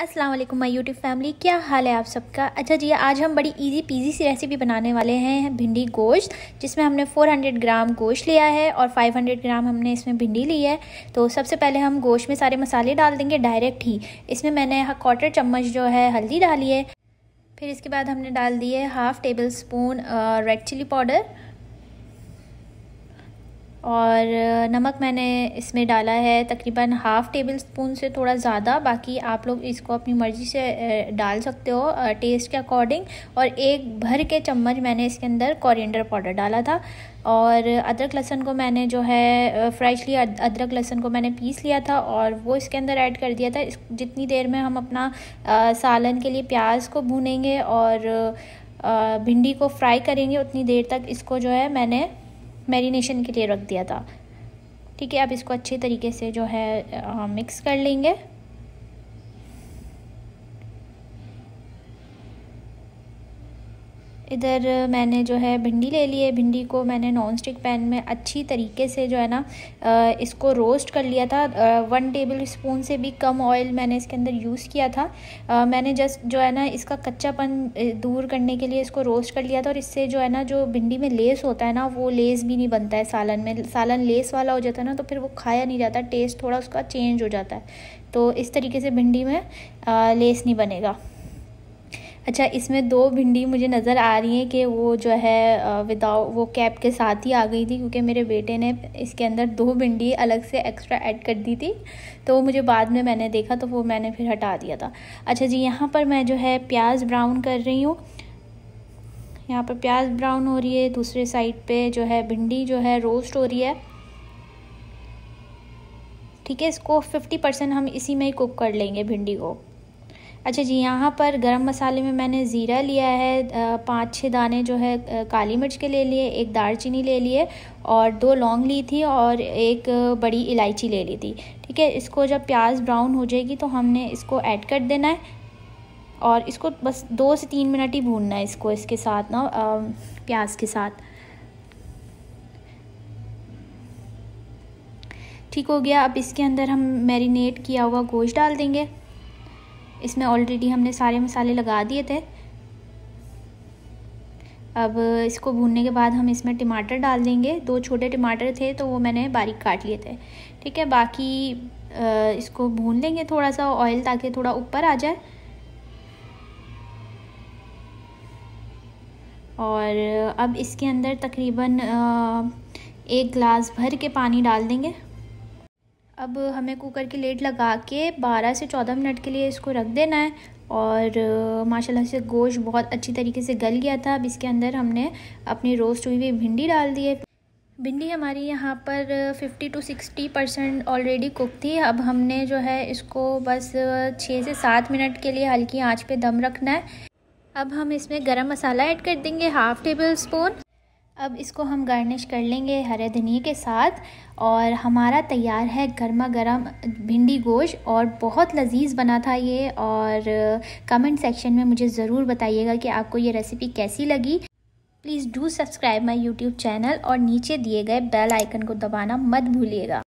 अस्सलाम वालेकुम my YouTube family क्या हाल है आप सबका अच्छा जी आज हम बड़ी इजी पीजी सी रेसिपी बनाने वाले हैं भिंडी गोश्त जिसमें हमने 400 ग्राम गोश्त लिया है और 500 ग्राम हमने इसमें भिंडी ली है तो सबसे पहले हम गोश्त में सारे मसाले डाल देंगे डायरेक्ट ही इसमें मैंने क्वार्टर चम्मच जो है हल्दी डाली है फिर इसके बाद हमने डाल दी है half tablespoon red chilli powder और नमक मैंने इसमें डाला है तकरीबन हाफ़ टेबल स्पून से थोड़ा ज़्यादा बाकी आप लोग इसको अपनी मर्ज़ी से डाल सकते हो टेस्ट के अकॉर्डिंग और एक भर के चम्मच मैंने इसके अंदर कोरिएंडर पाउडर डाला था और अदरक लहसन को मैंने जो है फ्रेशली अदरक लहसन को मैंने पीस लिया था और वो इसके अंदर ऐड कर दिया था इस जितनी देर में हम अपना सालन के लिए प्याज को भूनेंगे और भिंडी को फ्राई करेंगे उतनी देर तक इसको जो है मैंने मैरिनेशन के लिए रख दिया था ठीक है अब इसको अच्छे तरीके से जो है मिक्स कर लेंगे इधर मैंने जो है भिंडी ले ली है भिंडी को मैंने नॉन स्टिक पैन में अच्छी तरीके से जो है ना इसको रोस्ट कर लिया था वन टेबल स्पून से भी कम ऑयल मैंने इसके अंदर यूज़ किया था मैंने जस्ट जो है ना इसका कच्चापन दूर करने के लिए इसको रोस्ट कर लिया था और इससे जो है ना जो भिंडी में लेस होता है ना वो लेस भी नहीं बनता है सालन में सालन लेस वाला हो जाता है ना तो फिर वो खाया नहीं जाता टेस्ट थोड़ा उसका चेंज हो जाता है तो इस तरीके से भिंडी में लेस नहीं बनेगा अच्छा इसमें दो भिंडी मुझे नज़र आ रही हैं कि वो जो है विदाउट वो कैप के साथ ही आ गई थी क्योंकि मेरे बेटे ने इसके अंदर दो भिंडी अलग से एक्स्ट्रा ऐड कर दी थी तो मुझे बाद में मैंने देखा तो वो मैंने फिर हटा दिया था अच्छा जी यहाँ पर मैं जो है प्याज ब्राउन कर रही हूँ यहाँ पर प्याज ब्राउन हो रही है दूसरे साइड पर जो है भिंडी जो है रोस्ट हो रही है ठीक है इसको फिफ्टी परसेंट हम इसी में ही कुक कर लेंगे भिंडी को अच्छा जी यहाँ पर गरम मसाले में मैंने ज़ीरा लिया है पाँच छः दाने जो है काली मिर्च के ले लिए एक दालचीनी ले लिए और दो लौंग ली थी और एक बड़ी इलायची ले ली थी ठीक है इसको जब प्याज ब्राउन हो जाएगी तो हमने इसको ऐड कर देना है और इसको बस दो से तीन मिनट ही भूनना है इसको इसके साथ ना प्याज के साथ ठीक हो गया अब इसके अंदर हम मैरिनेट किया हुआ गोश्त डाल देंगे इसमें ऑलरेडी हमने सारे मसाले लगा दिए थे अब इसको भूनने के बाद हम इसमें टमाटर डाल देंगे दो छोटे टमाटर थे तो वो मैंने बारीक काट लिए थे ठीक है बाकी इसको भून लेंगे थोड़ा सा ऑयल ताकि थोड़ा ऊपर आ जाए और अब इसके अंदर तकरीबन एक गिलास भर के पानी डाल देंगे अब हमें कुकर की लेट लगा के 12 से 14 मिनट के लिए इसको रख देना है और माशाल्लाह से गोश्त बहुत अच्छी तरीके से गल गया था अब इसके अंदर हमने अपनी रोस्ट हुई हुई भिंडी डाल दी है भिंडी हमारी यहाँ पर 50 टू 60 परसेंट ऑलरेडी कुक थी अब हमने जो है इसको बस 6 से 7 मिनट के लिए हल्की आँच पर दम रखना है अब हम इसमें गर्म मसाला ऐड कर देंगे हाफ़ टेबल स्पून अब इसको हम गार्निश कर लेंगे हरे धनिया के साथ और हमारा तैयार है गर्मा गर्म भिंडी गोश और बहुत लजीज बना था ये और कमेंट सेक्शन में मुझे ज़रूर बताइएगा कि आपको ये रेसिपी कैसी लगी please do subscribe my YouTube channel और नीचे दिए गए बेल आइकन को दबाना मत भूलिएगा